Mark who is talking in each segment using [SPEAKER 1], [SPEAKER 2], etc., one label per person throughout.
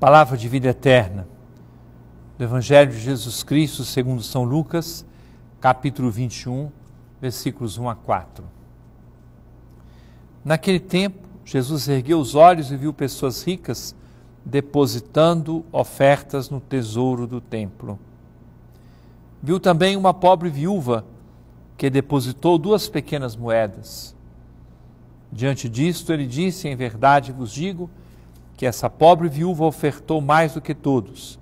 [SPEAKER 1] Palavra de vida eterna. Do Evangelho de Jesus Cristo, segundo São Lucas, capítulo 21, versículos 1 a 4. Naquele tempo, Jesus ergueu os olhos e viu pessoas ricas depositando ofertas no tesouro do templo. Viu também uma pobre viúva que depositou duas pequenas moedas. Diante disto, ele disse: Em verdade vos digo, que essa pobre viúva ofertou mais do que todos,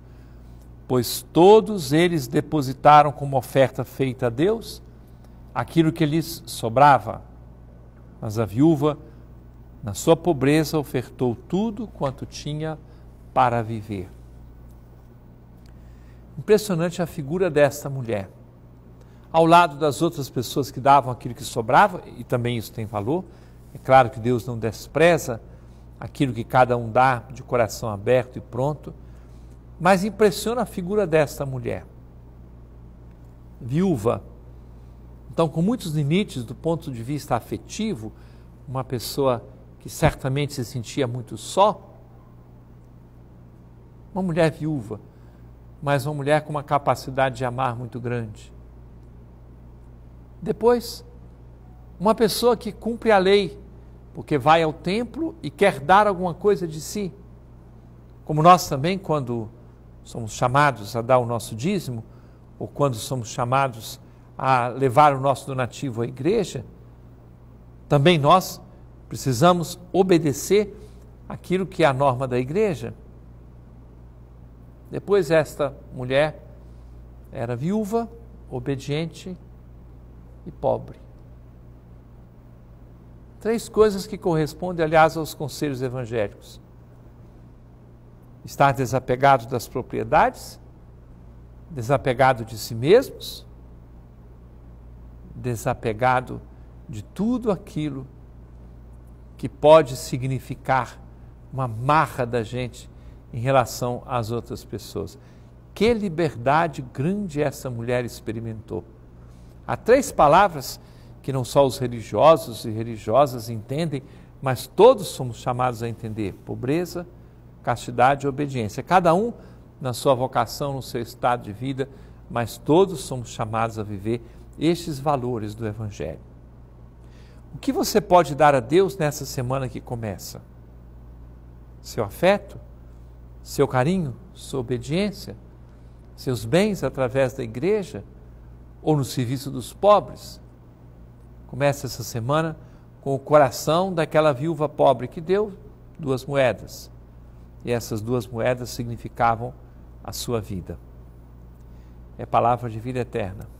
[SPEAKER 1] pois todos eles depositaram como oferta feita a Deus aquilo que lhes sobrava. Mas a viúva, na sua pobreza, ofertou tudo quanto tinha para viver. Impressionante a figura desta mulher. Ao lado das outras pessoas que davam aquilo que sobrava, e também isso tem valor, é claro que Deus não despreza aquilo que cada um dá de coração aberto e pronto, mas impressiona a figura desta mulher, viúva. Então, com muitos limites do ponto de vista afetivo, uma pessoa que certamente se sentia muito só, uma mulher viúva, mas uma mulher com uma capacidade de amar muito grande. Depois, uma pessoa que cumpre a lei, porque vai ao templo e quer dar alguma coisa de si. Como nós também, quando somos chamados a dar o nosso dízimo, ou quando somos chamados a levar o nosso donativo à igreja, também nós precisamos obedecer aquilo que é a norma da igreja. Depois, esta mulher era viúva, obediente e pobre. Três coisas que correspondem, aliás, aos conselhos evangélicos: estar desapegado das propriedades, desapegado de si mesmos, desapegado de tudo aquilo que pode significar uma marra da gente em relação às outras pessoas. Que liberdade grande essa mulher experimentou. Há três palavras que não só os religiosos e religiosas entendem, mas todos somos chamados a entender: pobreza, castidade e obediência. Cada um na sua vocação, no seu estado de vida, mas todos somos chamados a viver estes valores do Evangelho. O que você pode dar a Deus nessa semana que começa? Seu afeto? Seu carinho? Sua obediência? Seus bens através da igreja? Ou no serviço dos pobres? começa essa semana com o coração daquela viúva pobre que deu duas moedas. E essas duas moedas significavam a sua vida. É palavra de vida eterna.